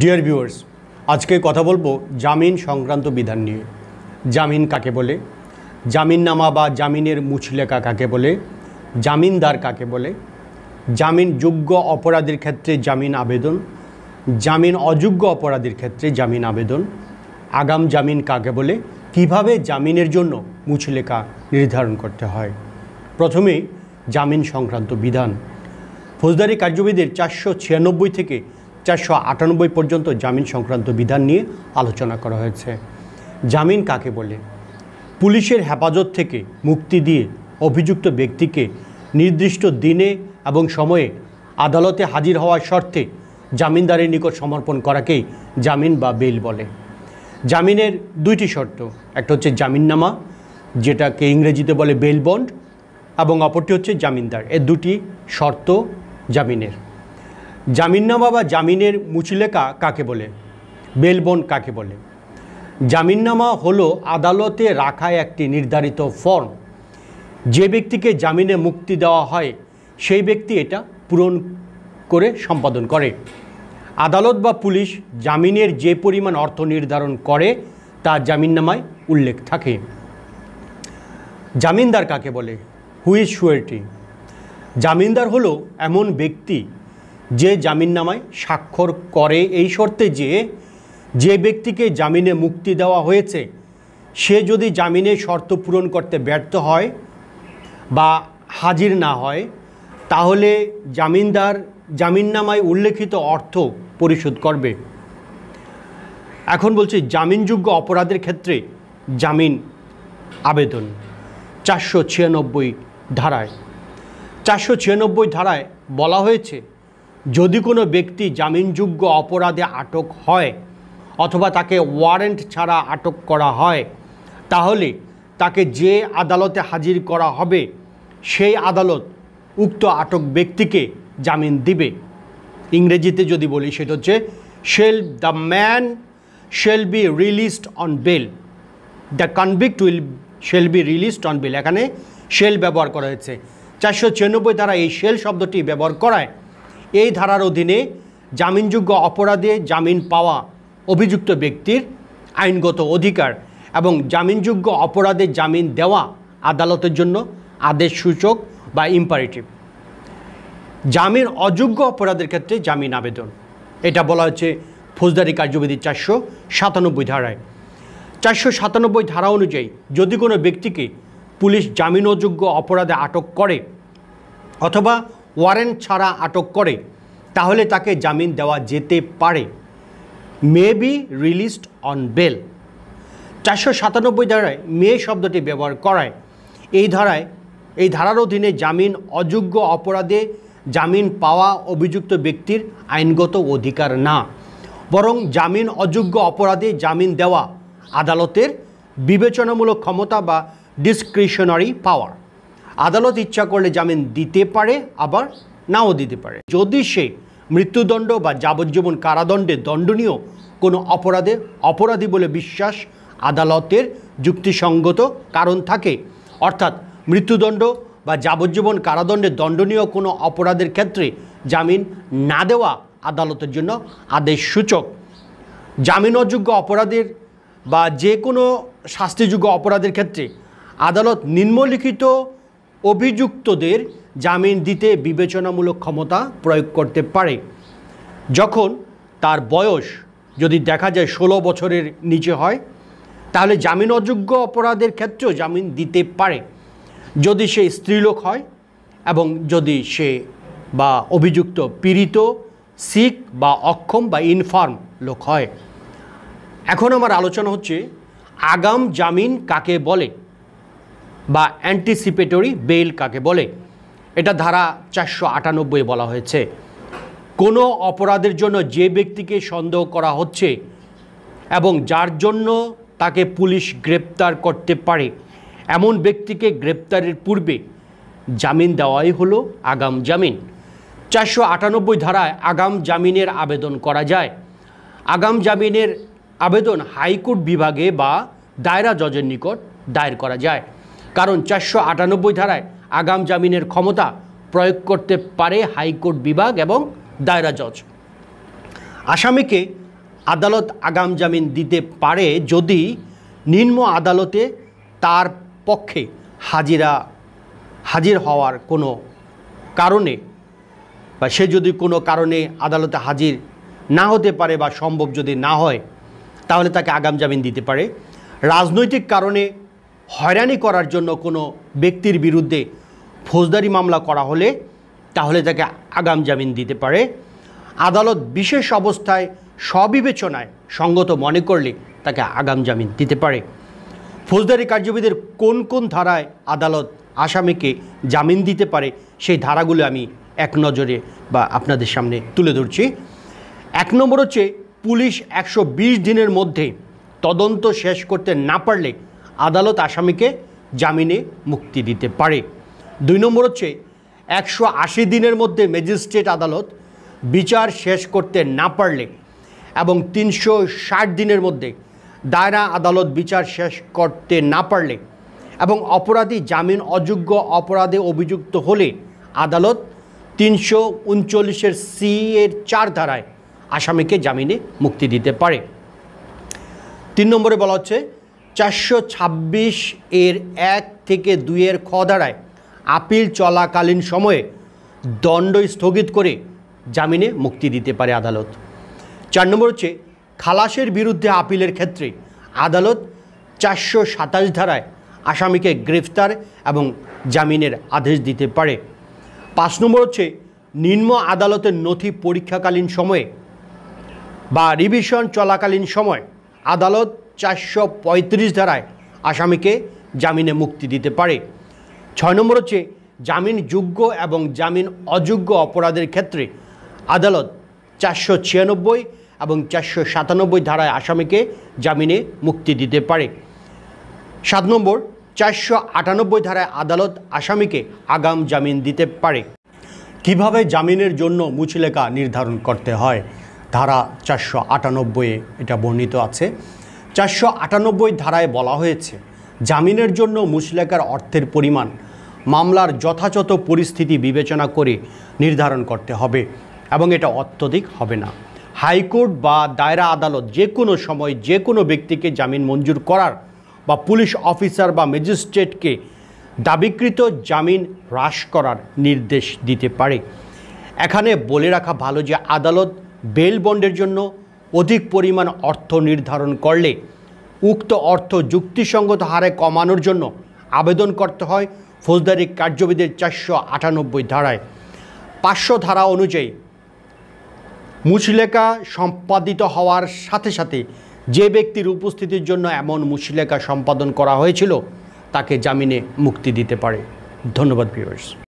dear viewers আজকে কথা বলবো জামিন সংক্রান্ত বিধান নিয়ে জামিন কাকে বলে জামিননামা বা জামিনের মুছলেখা কাকে বলে জামিনদার কাকে বলে জামিন যোগ্য অপরাধের ক্ষেত্রে জামিন আবেদন জামিন অযোগ্য অপরাধের ক্ষেত্রে জামিন আবেদন আগাম জামিন কাকে বলে কিভাবে জামিনের জন্য মুছলেখা নির্ধারণ করতে হয় প্রথমে জামিন সংক্রান্ত বিধান ফৌজদারি কার্যবিধির চারশো ছিয়ানব্বই থেকে চারশো আটানব্বই পর্যন্ত জামিন সংক্রান্ত বিধান নিয়ে আলোচনা করা হয়েছে জামিন কাকে বলে পুলিশের হেফাজত থেকে মুক্তি দিয়ে অভিযুক্ত ব্যক্তিকে নির্দিষ্ট দিনে এবং সময়ে আদালতে হাজির হওয়ার শর্তে জামিনদারের নিকট সমর্পণ করাকেই জামিন বা বেল বলে জামিনের দুইটি শর্ত একটা হচ্ছে জামিননামা যেটাকে ইংরেজিতে বলে বেল বন্ড এবং অপরটি হচ্ছে জামিনদার এ দুটি শর্ত জামিনের জামিননামা বা জামিনের মুচলেকা কাকে বলে বেলবন কাকে বলে জামিননামা হলো আদালতে রাখা একটি নির্ধারিত ফর্ম যে ব্যক্তিকে জামিনে মুক্তি দেওয়া হয় সেই ব্যক্তি এটা পূরণ করে সম্পাদন করে আদালত বা পুলিশ জামিনের যে পরিমাণ অর্থ নির্ধারণ করে তা জামিননামায় উল্লেখ থাকে জামিনদার কাকে বলে হুইজ সুয়েরটি জামিনদার হলো এমন ব্যক্তি যে জামিননামায় স্বাক্ষর করে এই শর্তে যে যে ব্যক্তিকে জামিনে মুক্তি দেওয়া হয়েছে সে যদি জামিনে শর্ত পূরণ করতে ব্যর্থ হয় বা হাজির না হয় তাহলে জামিনদার জামিননামায় উল্লেখিত অর্থ পরিশোধ করবে এখন বলছি জামিনযোগ্য অপরাধের ক্ষেত্রে জামিন আবেদন চারশো ছিয়ানব্বই ধারায় চারশো ছিয়ানব্বই ধারায় বলা হয়েছে যদি কোনো ব্যক্তি জামিনযোগ্য অপরাধে আটক হয় অথবা তাকে ওয়ারেন্ট ছাড়া আটক করা হয় তাহলে তাকে যে আদালতে হাজির করা হবে সেই আদালত উক্ত আটক ব্যক্তিকে জামিন দিবে ইংরেজিতে যদি বলি সেটা হচ্ছে shall the man shall be released on bail the convict will shall be released on bail এখানে শেল ব্যবহার করা হয়েছে চারশো ছিয়ানব্বই দ্বারা এই শেল শব্দটি ব্যবহার করায় এই ধারার অধীনে জামিনযোগ্য অপরাধে জামিন পাওয়া অভিযুক্ত ব্যক্তির আইনগত অধিকার এবং জামিনযোগ্য অপরাধে জামিন দেওয়া আদালতের জন্য আদেশ সূচক বা ইম্পারেটিভ জামিন অযোগ্য অপরাধের ক্ষেত্রে জামিন আবেদন এটা বলা হচ্ছে ফৌজদারি কার্যবিধি চারশো সাতানব্বই ধারায় চারশো সাতানব্বই ধারা অনুযায়ী যদি কোনো ব্যক্তিকে পুলিশ জামিন অযোগ্য অপরাধে আটক করে অথবা ওয়ারেন্ট ছাড়া আটক করে তাহলে তাকে জামিন দেওয়া যেতে পারে may be released on bail চারশো সাতানব্বই ধারায় মেয়ে শব্দটি ব্যবহার করায় এই ধারায় এই ধারার অধীনে জামিন অযোগ্য অপরাধে জামিন পাওয়া অভিযুক্ত ব্যক্তির আইনগত অধিকার না বরং জামিন অযোগ্য অপরাধে জামিন দেওয়া আদালতের বিবেচনামূলক ক্ষমতা বা ডিসক্রিশনারি পাওয়ার আদালত ইচ্ছা করলে জামিন দিতে পারে আবার নাও দিতে পারে যদি সে মৃত্যুদণ্ড বা যাবজ্জীবন কারাদণ্ডে দণ্ডনীয় কোনো অপরাধে অপরাধী বলে বিশ্বাস আদালতের যুক্তিসঙ্গত কারণ থাকে অর্থাৎ মৃত্যুদণ্ড বা যাবজ্জীবন কারাদণ্ডে দণ্ডনীয় কোনো অপরাধের ক্ষেত্রে জামিন না দেওয়া আদালতের জন্য আদেশ সূচক জামিন অযোগ্য অপরাধের বা যে কোনো শাস্তিযোগ্য অপরাধের ক্ষেত্রে আদালত নিম্নলিখিত অভিযুক্তদের জামিন দিতে বিবেচনামূলক ক্ষমতা প্রয়োগ করতে পারে যখন তার বয়স যদি দেখা যায় ষোলো বছরের নিচে হয় তাহলে জামিন অযোগ্য অপরাধের ক্ষেত্রেও জামিন দিতে পারে যদি সে স্ত্রীলোক হয় এবং যদি সে বা অভিযুক্ত পীড়িত শিখ বা অক্ষম বা ইনফার্ম লোক হয় এখন আমার আলোচনা হচ্ছে আগাম জামিন কাকে বলে বা অ্যান্টিসিপেটরি বেল কাকে বলে এটা ধারা চারশো আটানব্বই বলা হয়েছে কোনো অপরাধের জন্য যে ব্যক্তিকে সন্দেহ করা হচ্ছে এবং যার জন্য তাকে পুলিশ গ্রেপ্তার করতে পারে এমন ব্যক্তিকে গ্রেপ্তারের পূর্বে জামিন দেওয়াই হলো আগাম জামিন চারশো আটানব্বই ধারায় আগাম জামিনের আবেদন করা যায় আগাম জামিনের আবেদন হাইকোর্ট বিভাগে বা দায়রা জজের নিকট দায়ের করা যায় কারণ চারশো আটানব্বই ধারায় আগাম জামিনের ক্ষমতা প্রয়োগ করতে পারে হাইকোর্ট বিভাগ এবং দায়রা জজ আসামিকে আদালত আগাম জামিন দিতে পারে যদি নিম্ন আদালতে তার পক্ষে হাজিরা হাজির হওয়ার কোনো কারণে বা সে যদি কোনো কারণে আদালতে হাজির না হতে পারে বা সম্ভব যদি না হয় তাহলে তাকে আগাম জামিন দিতে পারে রাজনৈতিক কারণে হয়রানি করার জন্য কোনো ব্যক্তির বিরুদ্ধে ফৌজদারি মামলা করা হলে তাহলে তাকে আগাম জামিন দিতে পারে আদালত বিশেষ অবস্থায় সবিবেচনায় সঙ্গত মনে করলে তাকে আগাম জামিন দিতে পারে ফৌজদারি কার্যবিদের কোন কোন ধারায় আদালত আসামিকে জামিন দিতে পারে সেই ধারাগুলো আমি এক নজরে বা আপনাদের সামনে তুলে ধরছি এক নম্বর হচ্ছে পুলিশ একশো দিনের মধ্যে তদন্ত শেষ করতে না পারলে আদালত আসামিকে জামিনে মুক্তি দিতে পারে দুই নম্বর হচ্ছে একশো আশি দিনের মধ্যে ম্যাজিস্ট্রেট আদালত বিচার শেষ করতে না পারলে এবং তিনশো ষাট দিনের মধ্যে দায়রা আদালত বিচার শেষ করতে না পারলে এবং অপরাধী জামিন অযোগ্য অপরাধে অভিযুক্ত হলে আদালত তিনশো উনচল্লিশের সি এর চার ধারায় আসামিকে জামিনে মুক্তি দিতে পারে তিন নম্বরে বলা হচ্ছে চারশো ছাব্বিশ এর এক থেকে দুইয়ের খ দাঁড়ায় আপিল চলাকালীন সময়ে দণ্ড স্থগিত করে জামিনে মুক্তি দিতে পারে আদালত চার নম্বর হচ্ছে খালাসের বিরুদ্ধে আপিলের ক্ষেত্রে আদালত চারশো সাতাশ ধারায় আসামিকে গ্রেফতার এবং জামিনের আদেশ দিতে পারে পাঁচ নম্বর হচ্ছে নিম্ন আদালতের নথি পরীক্ষাকালীন সময়ে বা রিভিশন চলাকালীন সময় আদালত চারশো পঁয়ত্রিশ ধারায় আসামিকে জামিনে মুক্তি দিতে পারে ছয় নম্বর হচ্ছে যোগ্য এবং জামিন অযোগ্য অপরাধের ক্ষেত্রে আদালত চারশো ছিয়ানব্বই এবং চারশো সাতানব্বই ধারায় আসামিকে জামিনে মুক্তি দিতে পারে সাত নম্বর চারশো আটানব্বই ধারায় আদালত আসামিকে আগাম জামিন দিতে পারে কিভাবে জামিনের জন্য মুচলেকা নির্ধারণ করতে হয় ধারা চারশো আটানব্বইয়ে এটা বর্ণিত আছে চারশো আটানব্বই ধারায় বলা হয়েছে জামিনের জন্য মুসলেকার অর্থের পরিমাণ মামলার যথাযথ পরিস্থিতি বিবেচনা করে নির্ধারণ করতে হবে এবং এটা অত্যধিক হবে না হাইকোর্ট বা দায়রা আদালত যে কোনো সময় যে কোনো ব্যক্তিকে জামিন মঞ্জুর করার বা পুলিশ অফিসার বা ম্যাজিস্ট্রেটকে দাবিকৃত জামিন হ্রাস করার নির্দেশ দিতে পারে এখানে বলে রাখা ভালো যে আদালত বেল বন্ডের জন্য অধিক পরিমাণ অর্থ নির্ধারণ করলে উক্ত অর্থ যুক্তিসঙ্গত হারে কমানোর জন্য আবেদন করতে হয় ফৌজদারি কার্যবিধির চারশো আটানব্বই ধারায় পাঁচশো ধারা অনুযায়ী মুচলেখা সম্পাদিত হওয়ার সাথে সাথে যে ব্যক্তির উপস্থিতির জন্য এমন মুচলেখা সম্পাদন করা হয়েছিল তাকে জামিনে মুক্তি দিতে পারে ধন্যবাদ ভিউয়ার্স